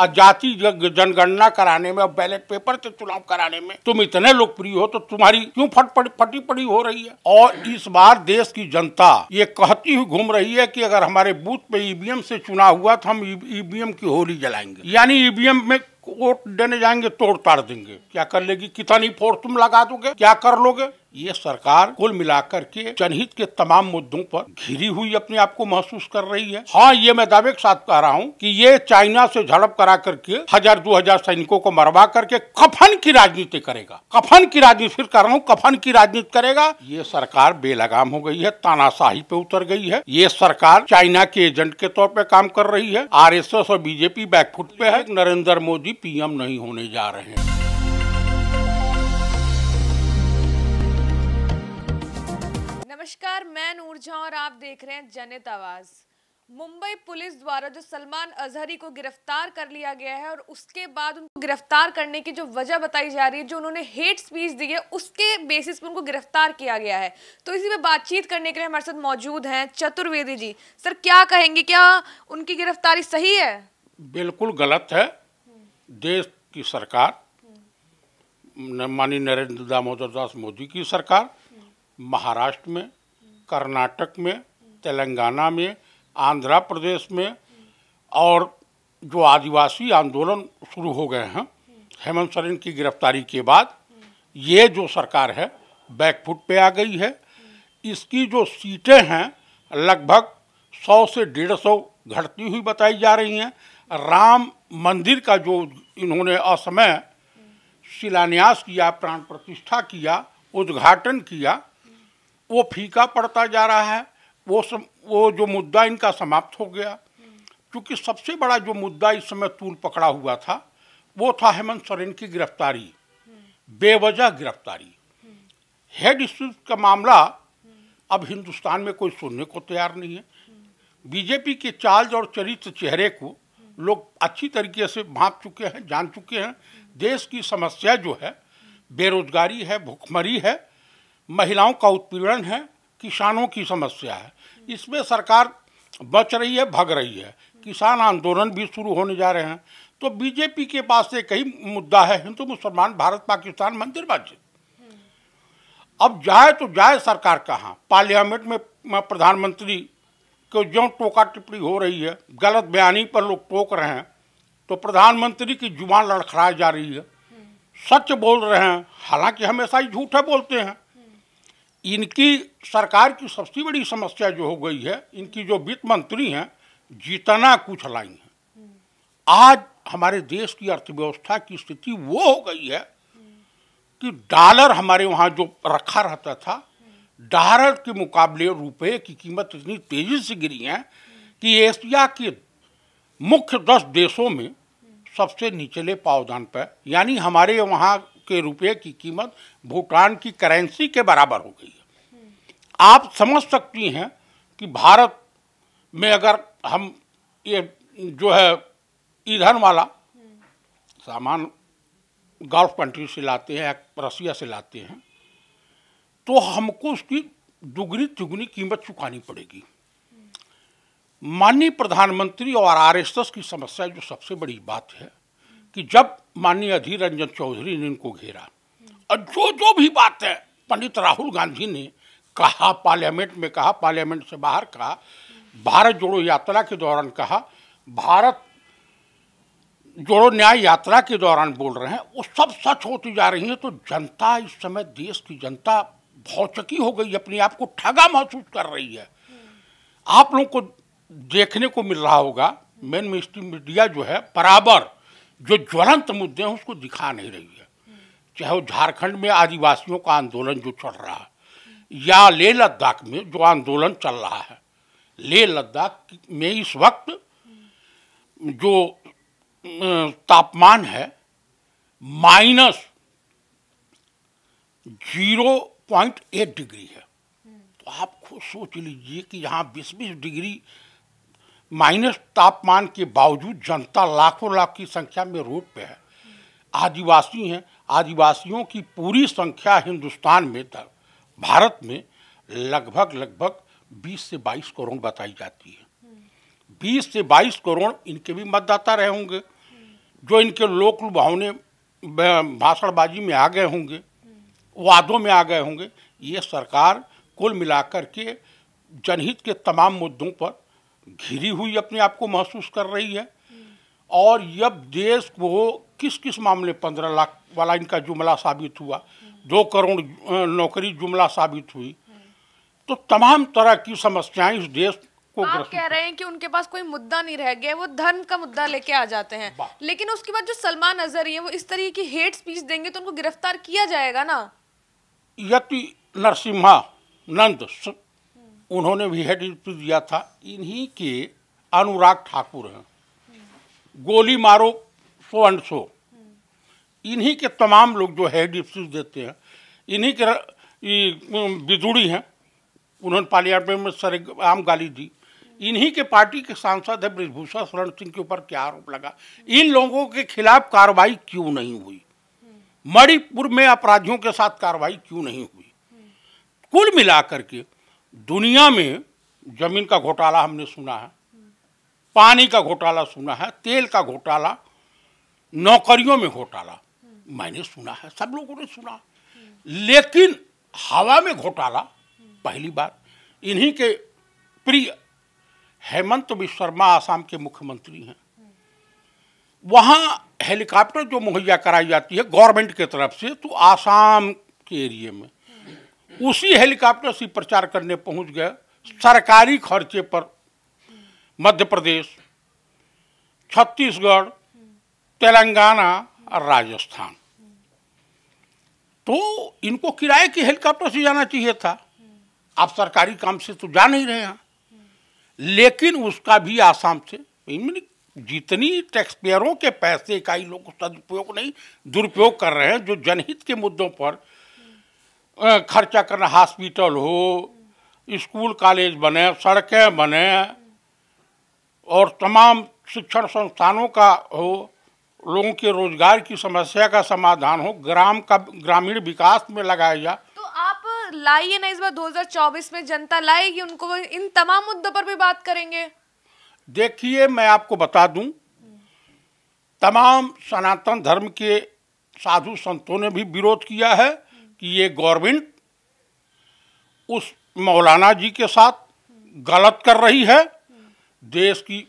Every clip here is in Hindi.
जाति जनगणना कराने में और बैलेट पेपर से चुनाव कराने में तुम इतने लोकप्रिय हो तो तुम्हारी क्यों फट पड़ी फटी पड़ी हो रही है और इस बार देश की जनता ये कहती हुई घूम रही है कि अगर हमारे बूथ पे ईवीएम e से चुनाव हुआ तो हम ईवीएम e- e की होली जलाएंगे यानी ईवीएम में वोट देने जाएंगे तोड़ताड़ देंगे क्या कर लेगी कितनी फोर्स तुम लगा दोगे क्या कर लोगे ये सरकार कुल मिलाकर के जनहित के तमाम मुद्दों पर घिरी हुई अपने आप को महसूस कर रही है हाँ ये मैं दावे के साथ कह रहा हूँ कि ये चाइना से झड़प करा करके हजार दो हजार सैनिकों को मरवा करके कफन की राजनीति करेगा कफन की राजनीति फिर कर रहा हूँ कफन की राजनीति करेगा ये सरकार बेलगाम हो गई है तानाशाही पे उतर गई है ये सरकार चाइना के एजेंट के तौर पर काम कर रही है आर और बीजेपी बैकफुट पे है नरेंद्र मोदी पीएम नहीं होने जा रहे हैं मैं ऊर्जा और आप देख रहे हैं जनित आवाज मुंबई पुलिस द्वारा जो सलमान अजहरी को गिरफ्तार कर लिया गया है और उसके बाद उनको गिरफ्तार करने की जो वजह बताई जा रही है जो उन्होंने हेट स्पीच दी है उसके बेसिस पर उनको गिरफ्तार किया गया है तो इसी पे बातचीत करने के लिए हमारे साथ मौजूद हैं चतुर्वेदी जी सर क्या कहेंगे क्या उनकी गिरफ्तारी सही है बिल्कुल गलत है देश की सरकार माननीय नरेंद्र दामोदर दास मोदी की सरकार महाराष्ट्र में कर्नाटक में तेलंगाना में आंध्र प्रदेश में और जो आदिवासी आंदोलन शुरू हो गए हैं हेमंत सोरेन की गिरफ्तारी के बाद ये जो सरकार है बैकफुट पे आ गई है इसकी जो सीटें हैं लगभग सौ से डेढ़ सौ घटती हुई बताई जा रही हैं राम मंदिर का जो इन्होंने असमय शिलान्यास किया प्राण प्रतिष्ठा किया उद्घाटन किया वो फीका पड़ता जा रहा है वो सम, वो जो मुद्दा इनका समाप्त हो गया क्योंकि सबसे बड़ा जो मुद्दा इस समय तूल पकड़ा हुआ था वो था हेमंत सोरेन की गिरफ्तारी बेवजह गिरफ्तारी हेड इश्यूज का मामला अब हिंदुस्तान में कोई सुनने को तैयार नहीं है बीजेपी के चार्ज और चरित्र चेहरे को लोग अच्छी तरीके से भाप चुके हैं जान चुके हैं देश की समस्या जो है बेरोजगारी है भुखमरी है महिलाओं का उत्पीड़न है किसानों की समस्या है इसमें सरकार बच रही है भग रही है किसान आंदोलन भी शुरू होने जा रहे हैं तो बीजेपी के पास एक कई मुद्दा है हिंदू मुसलमान भारत पाकिस्तान मंदिर मस्जिद अब जाए तो जाए सरकार कहाँ पार्लियामेंट में प्रधानमंत्री को जो टोका टिप्पणी हो रही है गलत बयानी पर लोग टोक रहे हैं तो प्रधानमंत्री की जुबान लड़खड़ाई जा रही है सच बोल रहे हैं हालांकि हमेशा ही झूठे बोलते हैं इनकी सरकार की सबसे बड़ी समस्या जो हो गई है इनकी जो वित्त मंत्री हैं जितना कुछ लाई हैं आज हमारे देश की अर्थव्यवस्था की स्थिति वो हो गई है कि डॉलर हमारे वहाँ जो रखा रहता था डॉलर के मुकाबले रुपए की कीमत इतनी तेज़ी से गिरी है कि एशिया के मुख्य दस देशों में सबसे निचले पावधान पर यानी हमारे वहाँ के रुपये की कीमत भूटान की करेंसी के बराबर हो गई है आप समझ सकती हैं कि भारत में अगर हम ये जो है ईंधन वाला सामान गल्फ कंट्री से लाते हैं रसिया से लाते हैं तो हमको उसकी दुगनी तिगुनी कीमत चुकानी पड़ेगी माननीय प्रधानमंत्री और आरएसएस की समस्या जो सबसे बड़ी बात है कि जब माननीय अधीर रंजन चौधरी ने इनको घेरा और जो जो भी बातें पंडित राहुल गांधी ने कहा पार्लियामेंट में कहा पार्लियामेंट से बाहर कहा भारत जोड़ो यात्रा के दौरान कहा भारत जोड़ो न्याय यात्रा के दौरान बोल रहे हैं वो सब सच होती जा रही है तो जनता इस समय देश की जनता भौचकी हो गई अपने आप को ठगा महसूस कर रही है आप लोगों को देखने को मिल रहा होगा मेन मिनिस्ट्री मीडिया जो है बराबर जो ज्वलंत मुद्दे हैं उसको दिखा नहीं रही है चाहे वो झारखंड में आदिवासियों का आंदोलन जो चल रहा है या लेह लद्दाख में जो आंदोलन चल रहा है लेह लद्दाख में इस वक्त जो तापमान है minus zero point eight degree है तो आप खुद सोच लीजिए कि यहाँ बीस बीस डिग्री माइनस तापमान के बावजूद जनता लाखों लाख की संख्या में रोड पे है आदिवासी हैं आदिवासियों की पूरी संख्या हिंदुस्तान में भारत में लगभग लगभग 20 से 22 करोड़ बताई जाती है 20 से 22 करोड़ इनके भी मतदाता रहे होंगे जो इनके लोक लुभावने भाषणबाजी में आ गए होंगे वादों में आ गए होंगे ये सरकार कुल मिलाकर के जनहित के तमाम मुद्दों पर घिरी हुई अपने आप को महसूस कर रही है और जब देश को किस किस मामले पंद्रह लाख वाला इनका जुमला साबित हुआ दो करोड़ नौकरी जुमला साबित हुई तो तमाम तरह की समस्याएं इस देश को आप कह रहे हैं कि उनके पास कोई मुद्दा नहीं रह गया वो धर्म का मुद्दा लेके आ जाते हैं लेकिन उसके बाद जो सलमान अजहरी है वो इस तरह की हेट स्पीच देंगे तो उनको गिरफ्तार किया जाएगा ना यति नरसिम्हा नंद उन्होंने भी हेड इंस्टीट्यूट दिया था इन्हीं के अनुराग ठाकुर हैं गोली मारो सो एंड सो इन्हीं के तमाम लोग जो हेड इंस्टीट्यूट देते हैं इन्हीं के बिजुड़ी हैं उन्होंने पार्लियामेंट में सर आम गाली दी इन्हीं के पार्टी के सांसद है ब्रजभूषण शरण सिंह के ऊपर क्या आरोप लगा इन लोगों के खिलाफ कार्रवाई क्यों नहीं हुई मणिपुर में अपराधियों के साथ कार्रवाई क्यों नहीं हुई कुल मिलाकर के दुनिया में जमीन का घोटाला हमने सुना है पानी का घोटाला सुना है तेल का घोटाला नौकरियों में घोटाला मैंने सुना है सब लोगों ने सुना लेकिन हवा में घोटाला पहली बार इन्हीं के प्रिय हेमंत विश्व शर्मा आसाम के मुख्यमंत्री हैं वहाँ हेलीकॉप्टर जो मुहैया कराई जाती है गवर्नमेंट की तरफ से तो आसाम के एरिए में उसी हेलीकॉप्टर से प्रचार करने पहुंच गए सरकारी खर्चे पर मध्य प्रदेश छत्तीसगढ़ तेलंगाना और राजस्थान तो इनको किराए की हेलीकॉप्टर से जाना चाहिए था आप सरकारी काम से तो जा नहीं रहे हैं लेकिन उसका भी आसाम से जितनी टैक्स पेयरों के पैसे का ही लोग सदुपयोग नहीं दुरुपयोग कर रहे हैं जो जनहित के मुद्दों पर खर्चा करना हॉस्पिटल हो स्कूल कॉलेज बने सड़कें बने और तमाम शिक्षण संस्थानों का हो लोगों के रोजगार की समस्या का समाधान हो ग्राम का ग्रामीण विकास में लगाया जाए तो आप लाइए ना इस बार 2024 में जनता लाएगी उनको इन तमाम मुद्दों पर भी बात करेंगे देखिए मैं आपको बता दूं तमाम सनातन धर्म के साधु संतों ने भी विरोध किया है कि ये गवर्नमेंट उस मौलाना जी के साथ गलत कर रही है देश की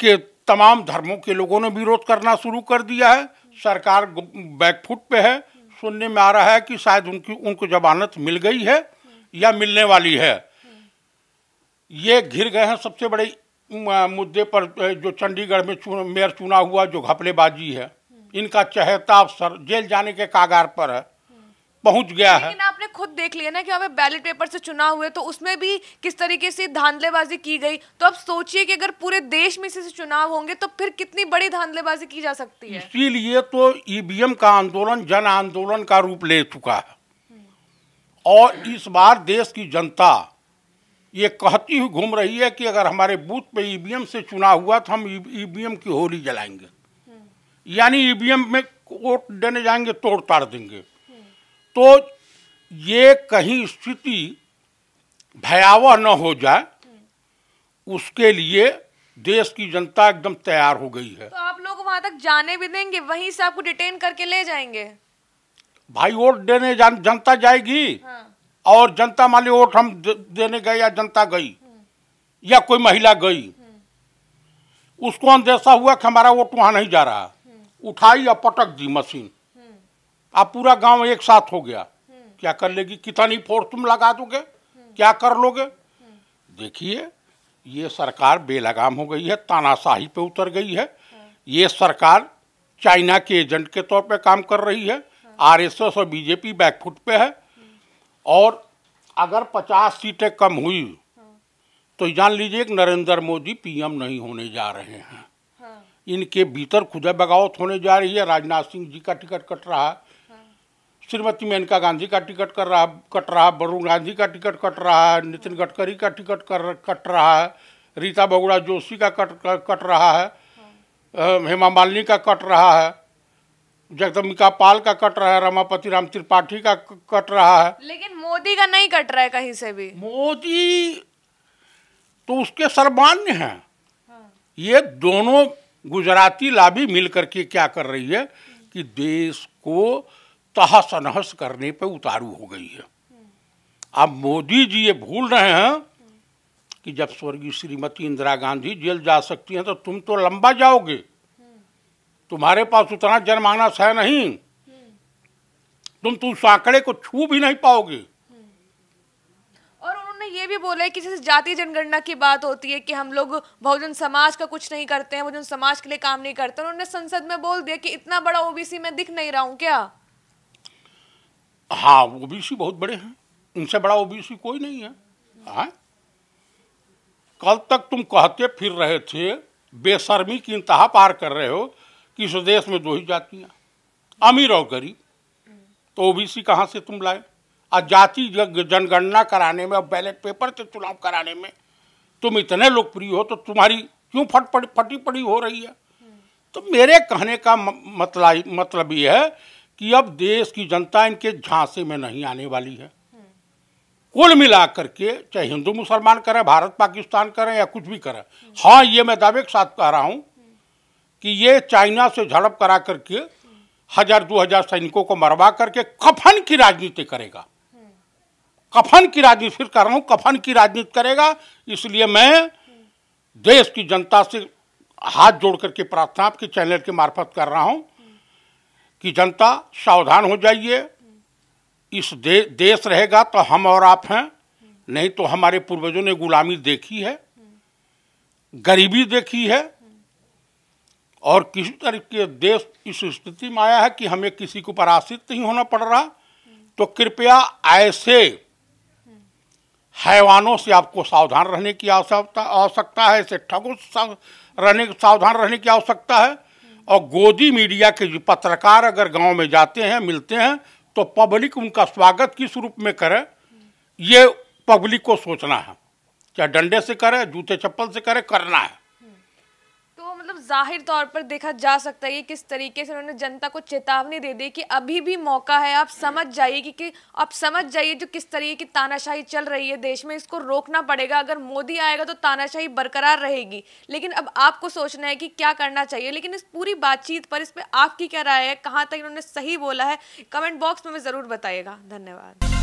के तमाम धर्मों के लोगों ने विरोध करना शुरू कर दिया है सरकार बैकफुट पे है सुनने में आ रहा है कि शायद उनकी उनको जमानत मिल गई है या मिलने वाली है ये घिर गए हैं सबसे बड़े मुद्दे पर जो चंडीगढ़ में चुन, मेयर चुना हुआ जो घपलेबाजी है इनका चहेता अफसर जेल जाने के कागार पर है पहुंच गया है आपने खुद देख लिया ना कि हमें बैलेट पेपर से चुनाव हुए तो उसमें भी किस तरीके से धांधलेबाजी की गई तो अब सोचिए कि अगर पूरे देश में से चुनाव होंगे तो फिर कितनी बड़ी धांधलेबाजी की जा सकती है इसीलिए तो ईवीएम का आंदोलन जन आंदोलन का रूप ले चुका है और इस बार देश की जनता ये कहती हुई घूम रही है कि अगर हमारे बूथ पे ईवीएम से चुनाव हुआ तो हम ईवीएम की होली जलाएंगे यानी ईवीएम में वोट देने जाएंगे तोड़ताड़ देंगे तो ये कहीं स्थिति भयावह न हो जाए उसके लिए देश की जनता एकदम तैयार हो गई है तो आप लोग वहां तक जाने भी देंगे वहीं से आपको डिटेन करके ले जाएंगे भाई वोट देने जान, जनता जाएगी हाँ। और जनता मान ली वोट हम देने गए या जनता गई हम्म। या कोई महिला गई हम्म। उसको अंदेशा हुआ कि हमारा वोट वहां नहीं जा रहा हम्म। उठाई या पटक दी मशीन अब पूरा गांव एक साथ हो गया हम्म। क्या कर लेगी कितनी फोर्स तुम लगा दोगे हम्म। क्या कर लोगे हम्म। देखिए ये सरकार बेलगाम हो गई है तानाशाही पे उतर गई है ये सरकार चाइना के एजेंट के तौर पे काम कर रही है आरएसएस और बीजेपी बैकफुट पे है और अगर 50 सीटें कम हुई तो जान लीजिए कि नरेंद्र मोदी पीएम नहीं होने जा रहे हैं इनके भीतर खुदा बगावत होने जा रही है राजनाथ सिंह जी का टिकट कट रहा है श्रीमती मेनका गांधी का टिकट कर रहा कट रहा वरुण गांधी का टिकट कट रहा है नितिन गडकरी का टिकट कर कट रहा है रीता बगुड़ा जोशी का कट कट रहा है हेमा मालिनी का कट रहा है जगदम्बिका पाल का कट रहा है रमापति राम त्रिपाठी का कट रहा है लेकिन मोदी का नहीं कट रहा है कहीं से भी मोदी तो उसके सर्वान्य हैं ये दोनों गुजराती लाभी मिलकर के क्या कर रही है कि देश को तहस नहस करने पर उतारू हो गई है अब मोदी जी ये भूल रहे हैं कि जब स्वर्गीय श्रीमती इंदिरा गांधी जेल जा सकती हैं तो तुम तो लंबा जाओगे तुम्हारे पास उतना जनमानस है नहीं तुम तो उस आंकड़े को छू भी नहीं पाओगे और उन्होंने ये भी बोला कि जैसे जाति जनगणना की बात होती है कि हम लोग बहुजन समाज का कुछ नहीं करते हैं बहुजन समाज के लिए काम नहीं करते उन्होंने संसद में बोल दिया कि इतना बड़ा ओबीसी में दिख नहीं रहा हूं क्या हाँ ओबीसी बहुत बड़े हैं उनसे बड़ा ओबीसी कोई नहीं है हाँ कल तक तुम कहते फिर रहे थे बेशर्मी की इंतहा पार कर रहे हो कि इस देश में दो ही जातियाँ अमीर और गरीब तो ओबीसी कहाँ से तुम लाए और जाति जनगणना कराने में और बैलेट पेपर से चुनाव कराने में तुम इतने लोकप्रिय हो तो तुम्हारी क्यों फट पड़ी फटी पड़ी हो रही है तो मेरे कहने का मतलब मतलब ये है कि अब देश की जनता इनके झांसे में नहीं आने वाली है कुल मिलाकर के चाहे हिंदू मुसलमान करें भारत पाकिस्तान करें या कुछ भी करें हाँ ये मैं दावे के साथ कह रहा हूँ कि ये चाइना से झड़प करा करके हजार दो हजार सैनिकों को मरवा करके कफन की राजनीति करेगा कफन की राजनीति फिर कर रहा हूँ कफन की राजनीति करेगा इसलिए मैं देश की जनता से हाथ जोड़ करके प्रार्थना आपके चैनल के मार्फत कर रहा हूँ कि जनता सावधान हो जाइए इस दे, देश रहेगा तो हम और आप हैं नहीं तो हमारे पूर्वजों ने गुलामी देखी है गरीबी देखी है और किसी तरह के देश इस स्थिति में आया है कि हमें किसी को पराश्रित नहीं होना पड़ रहा तो कृपया ऐसे हैवानों से आपको सावधान रहने की आवश्यकता आवश्यकता है ऐसे ठगों से रहने सावधान रहने की आवश्यकता है और गोदी मीडिया के जो पत्रकार अगर गांव में जाते हैं मिलते हैं तो पब्लिक उनका स्वागत किस रूप में करे ये पब्लिक को सोचना है चाहे डंडे से करे जूते चप्पल से करे करना है जाहिर तौर पर देखा जा सकता है कि किस तरीके से उन्होंने जनता को चेतावनी दे दी कि अभी भी मौका है आप समझ जाइए कि, कि आप समझ जाइए जो किस तरीके की तानाशाही चल रही है देश में इसको रोकना पड़ेगा अगर मोदी आएगा तो तानाशाही बरकरार रहेगी लेकिन अब आपको सोचना है कि क्या करना चाहिए लेकिन इस पूरी बातचीत पर इस पर आपकी क्या राय है कहाँ तक इन्होंने सही बोला है कमेंट बॉक्स में ज़रूर बताइएगा धन्यवाद